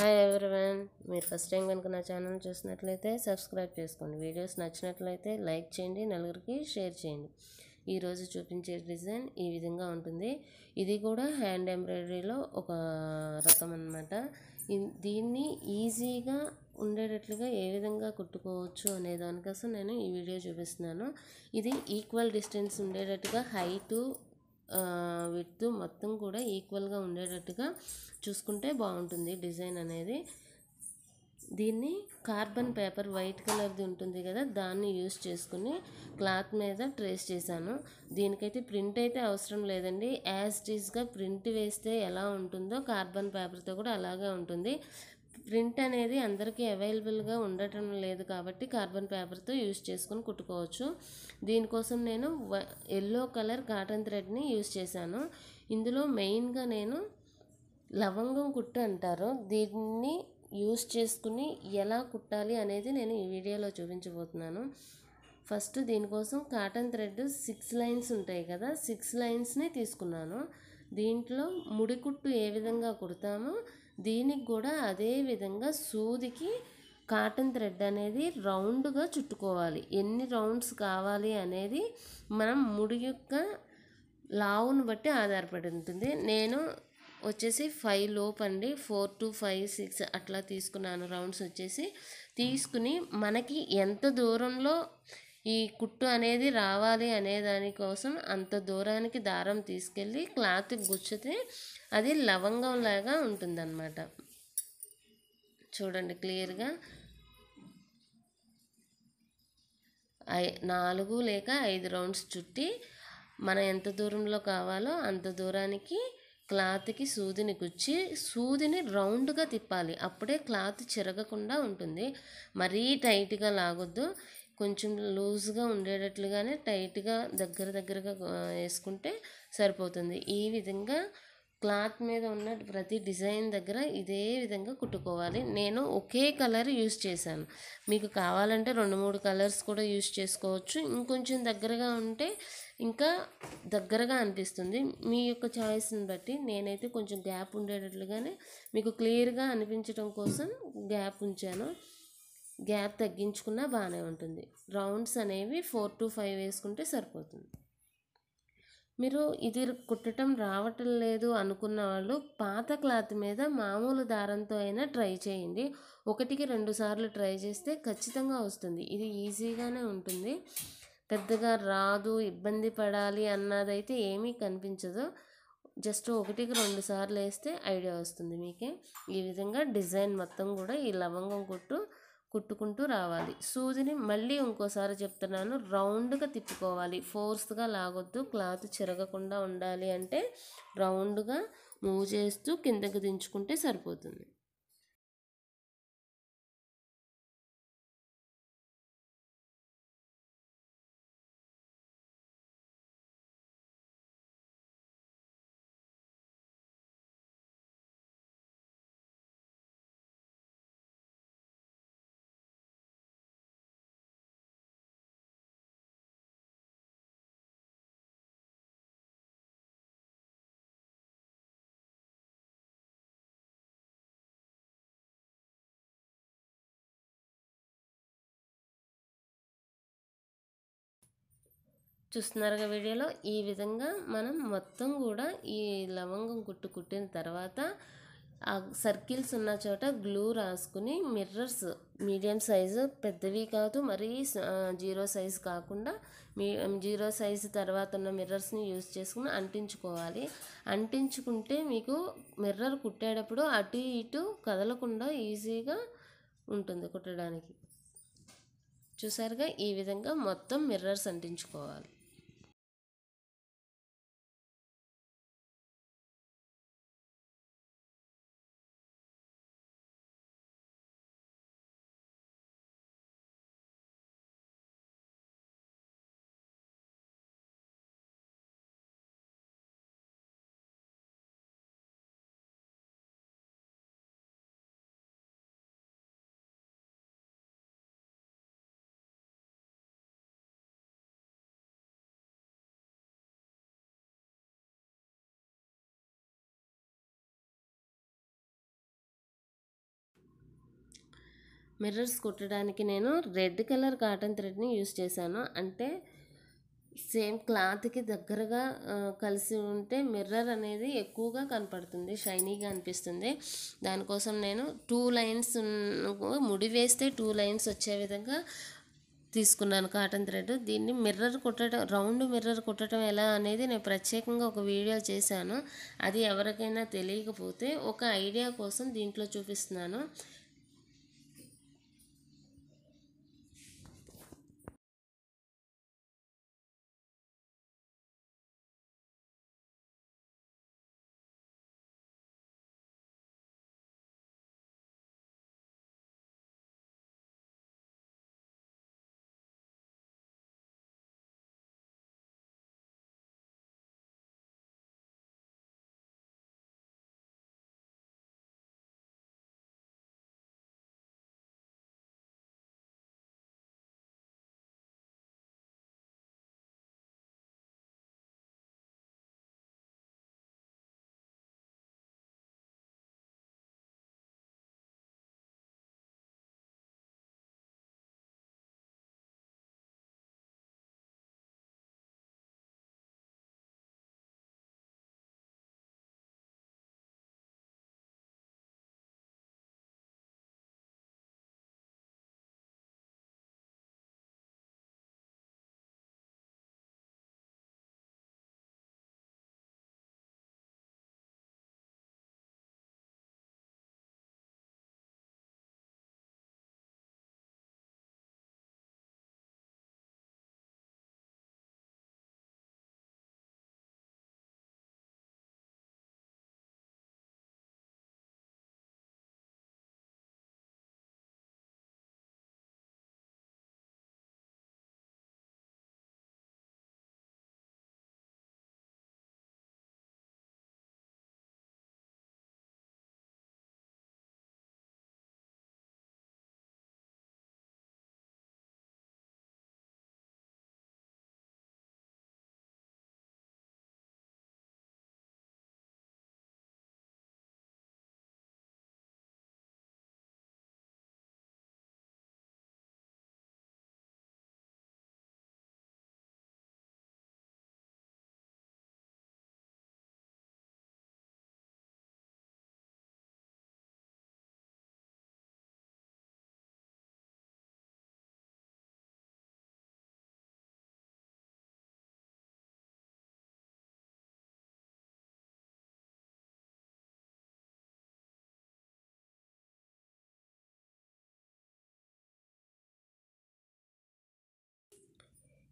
hi everyone మీరు first time కనుక నా ఛానల్ చూసినట్లయితే సబ్స్క్రైబ్ చేసుకోండి వీడియోస్ నచ్చినట్లయితే లైక్ చేయండి నలుగురికి షేర్ చేయండి ఈరోజు చూపించే డిజైన్ ఈ విధంగా ఉంటుంది ఇది కూడా హ్యాండ్ ఎంబ్రాయిడరీలో ఒక రకం అనమాట దీన్ని ఈజీగా ఉండేటట్లుగా ఏ విధంగా కుట్టుకోవచ్చు అనే దానికోసం నేను ఈ వీడియో చూపిస్తున్నాను ఇది ఈక్వల్ డిస్టెన్స్ ఉండేటట్టుగా హైటు విత్ మొత్తం కూడా ఈక్వల్గా ఉండేటట్టుగా చూసుకుంటే బాగుంటుంది డిజైన్ అనేది దీన్ని కార్బన్ పేపర్ వైట్ కలర్ది ఉంటుంది కదా దాన్ని యూస్ చేసుకుని క్లాత్ మీద ట్రేస్ చేశాను దీనికైతే ప్రింట్ అయితే అవసరం లేదండి యాజ్ టీజ్గా ప్రింట్ వేస్తే ఎలా ఉంటుందో కార్బన్ పేపర్తో కూడా అలాగే ఉంటుంది ప్రింట్ అనేది అందరికీ అవైలబుల్గా ఉండటం లేదు కాబట్టి కార్బన్ పేపర్తో యూస్ చేసుకుని కుట్టుకోవచ్చు దీనికోసం నేను ఎల్లో కలర్ కాటన్ థ్రెడ్ని యూస్ చేశాను ఇందులో మెయిన్గా నేను లవంగం కుట్టు అంటారు దీన్ని యూస్ చేసుకుని ఎలా కుట్టాలి అనేది నేను ఈ వీడియోలో చూపించబోతున్నాను ఫస్ట్ దీనికోసం కాటన్ థ్రెడ్ సిక్స్ లైన్స్ ఉంటాయి కదా సిక్స్ లైన్స్ని తీసుకున్నాను దీంట్లో ముడికుట్టు ఏ విధంగా కుడతామో దీనికి కూడా అదే విధంగా సూదికి కాటన్ థ్రెడ్ అనేది రౌండ్గా చుట్టుకోవాలి ఎన్ని రౌండ్స్ కావాలి అనేది మనం ముడి యొక్క లావును బట్టి ఆధారపడి ఉంటుంది నేను వచ్చేసి ఫైవ్ లోప్ అండి ఫోర్ టు ఫైవ్ సిక్స్ అట్లా తీసుకున్నాను రౌండ్స్ వచ్చేసి తీసుకుని మనకి ఎంత దూరంలో ఈ కుట్టు అనేది రావాలి అనే దానికోసం అంత దూరానికి దారం తీసుకెళ్ళి క్లాత్ గుచ్చితే అది లవంగం లాగా ఉంటుందన్నమాట చూడండి క్లియర్గా ఐ నాలుగు లేక ఐదు రౌండ్స్ చుట్టి మనం ఎంత దూరంలో కావాలో అంత దూరానికి క్లాత్కి సూదిని గుచ్చి సూదిని రౌండ్గా తిప్పాలి అప్పుడే క్లాత్ చిరగకుండా ఉంటుంది మరీ టైట్గా లాగొద్దు కొంచెం లూజ్గా ఉండేటట్లుగానే టైట్గా దగ్గర దగ్గరగా వేసుకుంటే సరిపోతుంది ఈ విధంగా క్లాత్ మీద ఉన్న ప్రతి డిజైన్ దగ్గర ఇదే విధంగా కుట్టుకోవాలి నేను ఒకే కలర్ యూస్ చేశాను మీకు కావాలంటే రెండు మూడు కలర్స్ కూడా యూస్ చేసుకోవచ్చు ఇంకొంచెం దగ్గరగా ఉంటే ఇంకా దగ్గరగా అనిపిస్తుంది మీ యొక్క చాయిస్ని బట్టి నేనైతే కొంచెం గ్యాప్ ఉండేటట్లుగానే మీకు క్లియర్గా అనిపించడం కోసం గ్యాప్ ఉంచాను గ్యాప్ తగ్గించుకున్నా బాగానే ఉంటుంది రౌండ్స్ అనేవి ఫోర్ టు ఫైవ్ వేసుకుంటే సరిపోతుంది మీరు ఇది కుట్టడం రావటం లేదు అనుకున్న వాళ్ళు పాత క్లాత్ మీద మామూలు దారంతో అయినా ట్రై చేయండి ఒకటికి రెండు సార్లు ట్రై చేస్తే ఖచ్చితంగా వస్తుంది ఇది ఈజీగానే ఉంటుంది పెద్దగా రాదు ఇబ్బంది పడాలి అన్నదైతే ఏమీ కనిపించదు జస్ట్ ఒకటికి రెండు సార్లు వేస్తే ఐడియా వస్తుంది మీకే ఈ విధంగా డిజైన్ మొత్తం కూడా ఈ లవంగం కుట్టు కుట్టుకుంటూ రావాలి సూదిని మళ్ళీ ఇంకోసారి చెప్తున్నాను రౌండ్గా తిప్పుకోవాలి ఫోర్స్గా లాగొద్దు క్లాత్ చిరగకుండా ఉండాలి అంటే రౌండ్గా మూవ్ చేస్తూ కిందకి దించుకుంటే సరిపోతుంది చూస్తున్నారుగా వీడియోలో ఈ విధంగా మనం మొత్తం కూడా ఈ లవంగం కుట్టు కుట్టిన తర్వాత ఆ సర్కిల్స్ ఉన్న చోట గ్లూ రాసుకుని మిర్రర్స్ మీడియం సైజు పెద్దవి కాదు మరీ జీరో సైజు కాకుండా మీ జీరో సైజు తర్వాత ఉన్న మిర్రర్స్ని యూజ్ చేసుకుని అంటించుకోవాలి అంటించుకుంటే మీకు మిర్రర్ కుట్టేటప్పుడు అటు ఇటు కదలకుండా ఈజీగా ఉంటుంది కుట్టడానికి చూసారుగా ఈ విధంగా మొత్తం మిర్రర్స్ అంటించుకోవాలి మిర్రర్స్ కుట్టడానికి నేను రెడ్ కలర్ కాటన్ థ్రెడ్ని యూస్ చేశాను అంటే సేమ్ క్లాత్కి దగ్గరగా కలిసి ఉంటే మిర్రర్ అనేది ఎక్కువగా కనపడుతుంది షైనీగా అనిపిస్తుంది దానికోసం నేను టూ లైన్స్ ముడి వేస్తే టూ లైన్స్ వచ్చే విధంగా తీసుకున్నాను కాటన్ థ్రెడ్ దీన్ని మిర్రర్ కుట్టడం రౌండ్ మిర్రర్ కుట్టడం ఎలా అనేది నేను ప్రత్యేకంగా ఒక వీడియో చేశాను అది ఎవరికైనా తెలియకపోతే ఒక ఐడియా కోసం దీంట్లో చూపిస్తున్నాను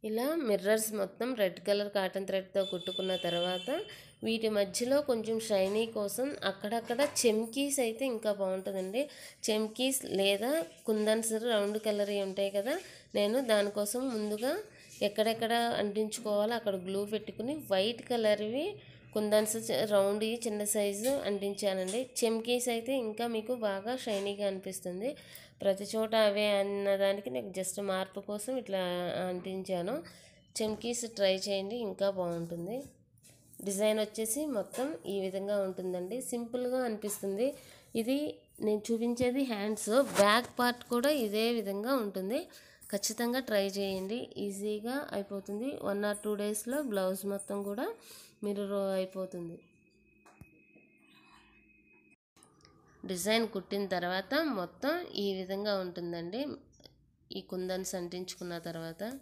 ఇలా మిర్రర్స్ మొత్తం రెడ్ కలర్ కాటన్ థ్రెడ్తో కుట్టుకున్న తర్వాత వీటి మధ్యలో కొంచెం షైనీ కోసం అక్కడక్కడ చెమ్కీస్ అయితే ఇంకా బాగుంటుందండి చెమ్కీస్ లేదా కుందన్స్ రౌండ్ కలర్ ఉంటాయి కదా నేను దానికోసం ముందుగా ఎక్కడెక్కడ అంటించుకోవాలో అక్కడ గ్లూ పెట్టుకుని వైట్ కలర్వి కుందన్స్ రౌండ్ చిన్న సైజు అంటించానండి చెమ్కీస్ అయితే ఇంకా మీకు బాగా షైనీగా అనిపిస్తుంది ప్రతి చోట అవే అన్నదానికి నేను జస్ట్ మార్పు కోసం ఇట్లా అంటించాను చెంకీస్ ట్రై చేయండి ఇంకా బాగుంటుంది డిజైన్ వచ్చేసి మొత్తం ఈ విధంగా ఉంటుందండి సింపుల్గా అనిపిస్తుంది ఇది నేను చూపించేది హ్యాండ్స్ బ్యాక్ పార్ట్ కూడా ఇదే విధంగా ఉంటుంది ఖచ్చితంగా ట్రై చేయండి ఈజీగా అయిపోతుంది వన్ ఆర్ టూ డేస్లో బ్లౌజ్ మొత్తం కూడా మీరు అయిపోతుంది డిజైన్ కుట్టిన తర్వాత మొత్తం ఈ విధంగా ఉంటుందండి ఈ కుందన్స్ సంటించుకున్న తర్వాత